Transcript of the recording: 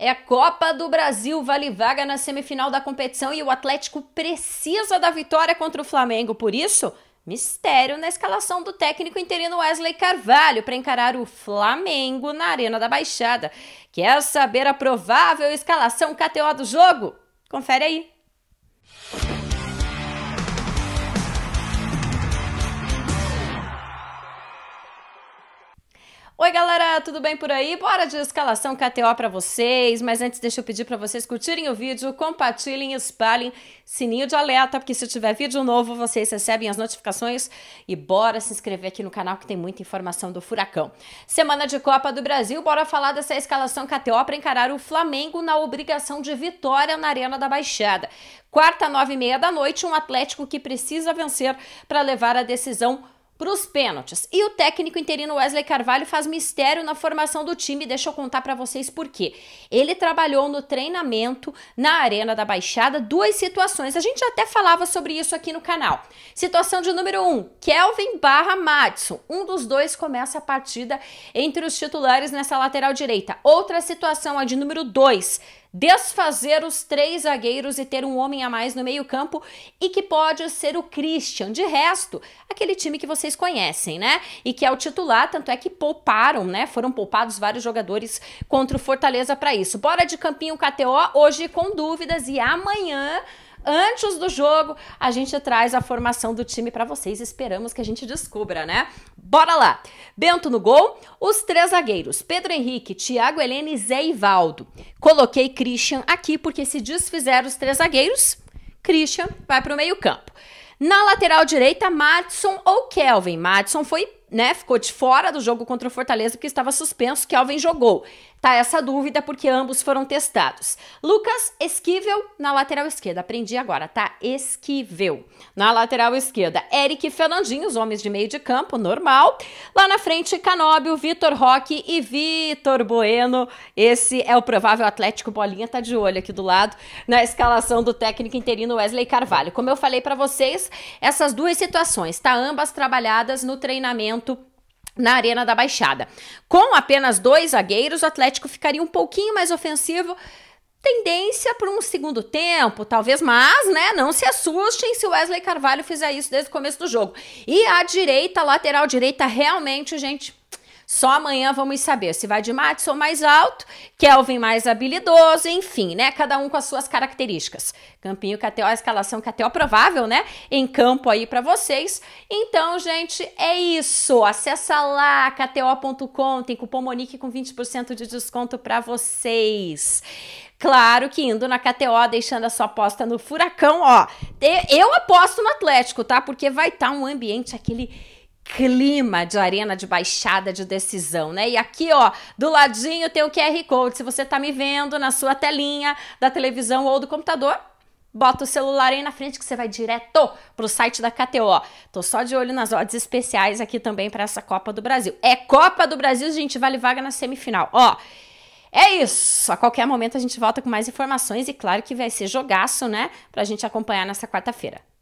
É Copa do Brasil, vale vaga na semifinal da competição e o Atlético precisa da vitória contra o Flamengo. Por isso, mistério na escalação do técnico interino Wesley Carvalho para encarar o Flamengo na Arena da Baixada. Quer saber a provável escalação KTO do jogo? Confere aí. Oi, galera, tudo bem por aí? Bora de escalação KTO para vocês, mas antes deixa eu pedir para vocês curtirem o vídeo, compartilhem, espalhem, sininho de alerta, porque se tiver vídeo novo, vocês recebem as notificações e bora se inscrever aqui no canal que tem muita informação do furacão. Semana de Copa do Brasil, bora falar dessa escalação KTO para encarar o Flamengo na obrigação de vitória na Arena da Baixada. Quarta, nove e meia da noite, um Atlético que precisa vencer para levar a decisão para os pênaltis. E o técnico interino Wesley Carvalho faz mistério na formação do time, deixa eu contar para vocês por quê. Ele trabalhou no treinamento na Arena da Baixada duas situações. A gente até falava sobre isso aqui no canal. Situação de número 1, um, Kelvin barra Madison. Um dos dois começa a partida entre os titulares nessa lateral direita. Outra situação, a de número 2, desfazer os três zagueiros e ter um homem a mais no meio-campo e que pode ser o Christian. De resto, aquele time que vocês conhecem, né? E que é o titular, tanto é que pouparam, né? Foram poupados vários jogadores contra o Fortaleza para isso. Bora de Campinho KTO hoje com dúvidas e amanhã Antes do jogo, a gente traz a formação do time para vocês. Esperamos que a gente descubra, né? Bora lá! Bento no gol, os três zagueiros, Pedro Henrique, Thiago Helene e Zé Ivaldo. Coloquei Christian aqui porque se desfizer os três zagueiros, Christian vai para o meio-campo. Na lateral direita, Madison ou Kelvin. Madison foi né, ficou de fora do jogo contra o Fortaleza porque estava suspenso, Kelvin jogou. Tá essa dúvida porque ambos foram testados. Lucas Esquivel na lateral esquerda, aprendi agora, tá? Esquivel. Na lateral esquerda, Eric Fernandinho, os homens de meio de campo, normal. Lá na frente, Canóbio, Vitor Roque e Vitor Bueno. Esse é o provável Atlético Bolinha, tá de olho aqui do lado, na escalação do técnico interino Wesley Carvalho. Como eu falei para vocês, essas duas situações, tá ambas trabalhadas no treinamento evento na Arena da Baixada. Com apenas dois zagueiros, o Atlético ficaria um pouquinho mais ofensivo. Tendência para um segundo tempo, talvez, mas né, não se assustem se o Wesley Carvalho fizer isso desde o começo do jogo. E a direita, a lateral direita, realmente, gente, só amanhã vamos saber se vai de Matson mais alto, Kelvin mais habilidoso, enfim, né? Cada um com as suas características. Campinho KTO, a escalação KTO provável, né? Em campo aí para vocês. Então, gente, é isso. Acessa lá kto.com, tem cupom Monique com 20% de desconto para vocês. Claro que indo na KTO, deixando a sua aposta no furacão, ó. Eu aposto no Atlético, tá? Porque vai estar tá um ambiente aquele clima de arena de baixada de decisão, né? E aqui, ó, do ladinho tem o QR Code. Se você tá me vendo na sua telinha da televisão ou do computador, bota o celular aí na frente que você vai direto pro site da KTO. Tô só de olho nas odds especiais aqui também para essa Copa do Brasil. É Copa do Brasil, gente, vale vaga na semifinal. Ó, é isso. A qualquer momento a gente volta com mais informações e claro que vai ser jogaço, né, pra gente acompanhar nessa quarta-feira.